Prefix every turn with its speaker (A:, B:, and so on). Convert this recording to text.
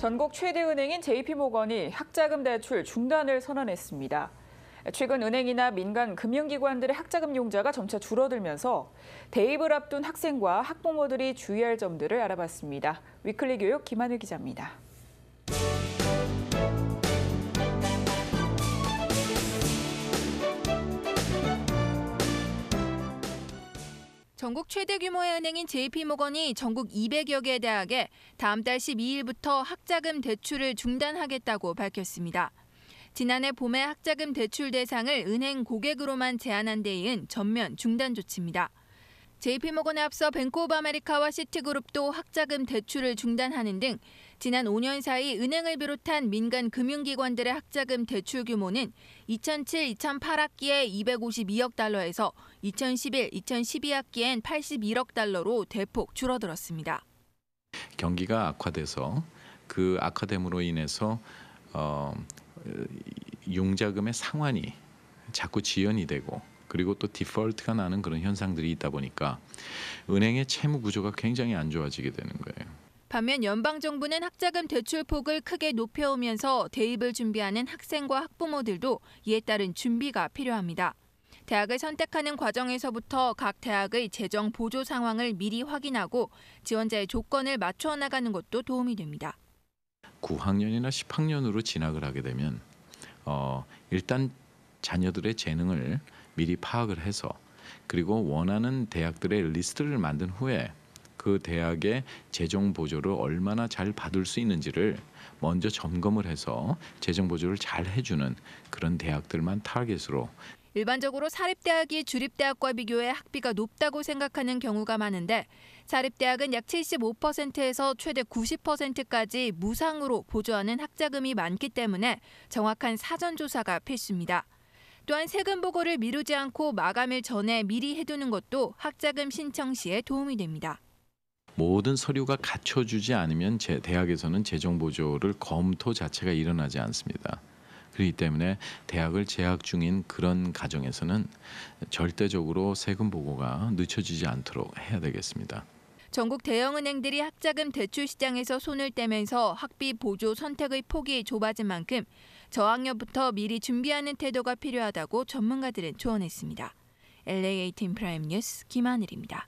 A: 전국 최대 은행인 JP모건이 학자금 대출 중단을 선언했습니다. 최근 은행이나 민간 금융기관들의 학자금 용자가 점차 줄어들면서 대입을 앞둔 학생과 학부모들이 주의할 점들을 알아봤습니다. 위클리 교육 김한우 기자입니다. 전국 최대 규모의 은행인 JP모건이 전국 200여 개 대학에 다음 달 12일부터 학자금 대출을 중단하겠다고 밝혔습니다. 지난해 봄에 학자금 대출 대상을 은행 고객으로만 제한한 데 이은 전면 중단 조치입니다. JP모건에 앞서 뱅크 오브 아메리카와 시티그룹도 학자금 대출을 중단하는 등 지난 5년 사이 은행을 비롯한 민간 금융기관들의 학자금 대출 규모는 2007-2008학기에 252억 달러에서 2011-2012학기엔 81억 달러로 대폭 줄어들었습니다.
B: 경기가 악화돼서 그 악화됨으로 인해서 어, 융자금의 상환이 자꾸 지연이 되고 그리고 또 디폴트가 나는 그런 현상들이 있다 보니까 은행의 채무 구조가 굉장히 안 좋아지게 되는 거예요.
A: 반면 연방 정부는 학자금 대출 폭을 크게 높여오면서 대입을 준비하는 학생과 학부모들도 이에 따른 준비가 필요합니다. 대학을 선택하는 과정에서부터 각 대학의 재정 보조 상황을 미리 확인하고 지원자의 조건을 맞춰 나가는 것도 도움이 됩니다.
B: 9학년이나 10학년으로 진학을 하게 되면 어, 일단 자녀들의 재능을 미리 파악을 해서 그리고 원하는 대학들의 리스트를 만든 후에 그 대학의 재정 보조를 얼마나 잘 받을 수 있는지를 먼저 점검을 해서 재정 보조를 잘 해주는 그런 대학들만 타겟으로
A: 일반적으로 사립대학이 주립대학과 비교해 학비가 높다고 생각하는 경우가 많은데 사립대학은 약 75%에서 최대 90%까지 무상으로 보조하는 학자금이 많기 때문에 정확한 사전조사가 필수입니다. 또한 세금 보고를 미루지 않고 마감일 전에 미리 해두는 것도 학자금 신청 시에 도움이 됩니다.
B: 모든 서류가 갖춰주지 않으면 제 대학에서는 재정 보조를 검토 자체가 일어나지 않습니다. 그렇기 때문에 대학을 재학 중인 그런 가정에서는 절대적으로 세금 보고가 늦춰지지 않도록 해야 되겠습니다.
A: 전국 대형은행들이 학자금 대출 시장에서 손을 떼면서 학비 보조 선택의 폭이 좁아진 만큼 저학년부터 미리 준비하는 태도가 필요하다고 전문가들은 조언했습니다. LA 18 프라임 뉴스 김하늘입니다.